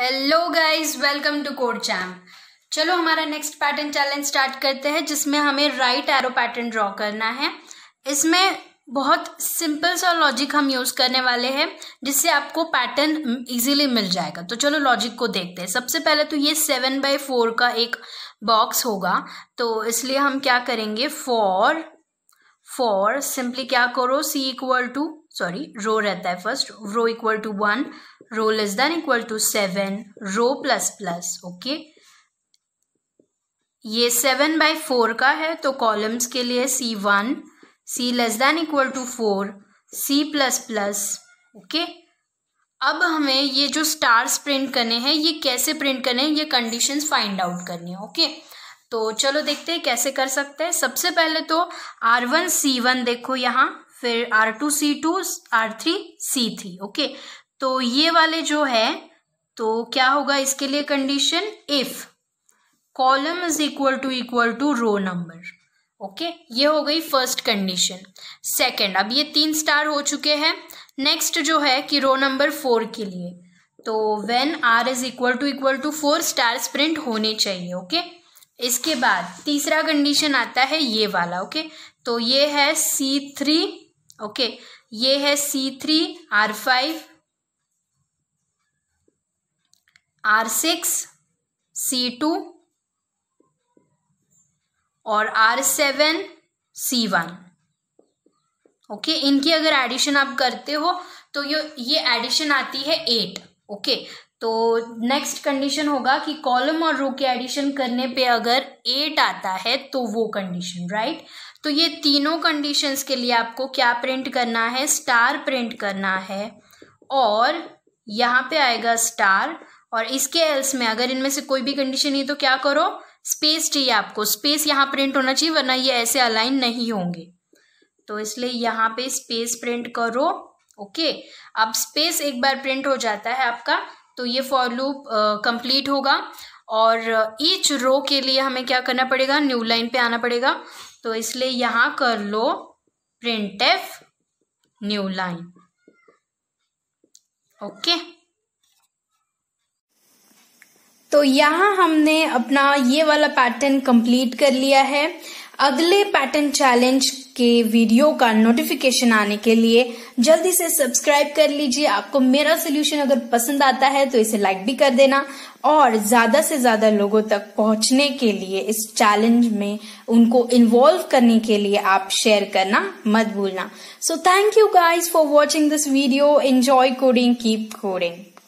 Hello guys welcome to Code Champ चलो हमारा next pattern challenge start करते हैं जिसमें हमें राइट एरो पैटर्न ड्रॉ करना है इसमें बहुत सिंपल सा लॉजिक हम यूज़ करने वाले हैं जिससे आपको पैटर्न इजीली मिल जाएगा तो चलो लॉजिक को देखते हैं सबसे पहले तो ये सेवन बाई फोर का एक बॉक्स होगा तो इसलिए हम क्या करेंगे फॉर फॉर सिंपली क्या करो C equal to sorry row रहता है first row equal to one row less than equal to seven row plus plus okay ये सेवन बाय फोर का है तो कॉलम्स के लिए C one C less than equal to four C plus plus okay अब हमें ये जो स्टार्स प्रिंट करने हैं ये कैसे प्रिंट करने हैं ये कंडीशंस फाइंड आउट करनी है ओके okay? तो चलो देखते हैं कैसे कर सकते हैं सबसे पहले तो आर वन सी वन देखो यहाँ फिर R two C two R three C three okay तो ये वाले जो है तो क्या होगा इसके लिए condition if column is equal to equal to row number okay ये हो गई फर्स्ट कंडीशन सेकंड अब ये तीन स्टार हो चुके हैं नेक्स्ट जो है कि रो नंबर फोर के लिए तो when R is equal to equal to four stars print होने चाहिए ओके okay? इसके बाद तीसरा कंडीशन आता है ये वाला ओके okay? तो ये है सी थ्री ओके ये है C three R five R six C two और R seven C one okay इनकी अगर एडिशन आप करते हो तो ये ये एडिशन आती है एट ओके okay, तो नेक्स्ट कंडीशन होगा कि कॉलम और रो के एडिशन करने पे अगर एट आता है तो वो कंडीशन राइट right? तो ये तीनों कंडीशंस के लिए आपको क्या प्रिंट करना है स्टार प्रिंट करना है और यहाँ पे आएगा स्टार और इसके एल्स में अगर इनमें से कोई भी कंडीशन है तो क्या करो स्पेस चाहिए आपको स्पेस यहाँ प्रिंट होना चाहिए वरना ये ऐसे अलाइन नहीं होंगे तो इसलिए यहाँ पे स्पेस प्रिंट करो ओके अब स्पेस एक बार प्रिंट हो जाता है आपका तो ये फॉर लूप कंप्लीट होगा और ईच रो के लिए हमें क्या करना पड़ेगा न्यू लाइन पे आना पड़ेगा तो इसलिए यहां कर लो printf new line okay तो यहां हमने अपना ये वाला पैटर्न कंप्लीट कर लिया है अगले पैटर्न चैलेंज के वीडियो का नोटिफिकेशन आने के लिए जल्दी से सब्सक्राइब कर लीजिए आपको मेरा सोल्यूशन अगर पसंद आता है तो इसे लाइक भी कर देना और ज्यादा से ज्यादा लोगों तक पहुंचने के लिए इस चैलेंज में उनको इन्वॉल्व करने के लिए आप शेयर करना मत भूलना so thank you guys for watching this video enjoy coding keep coding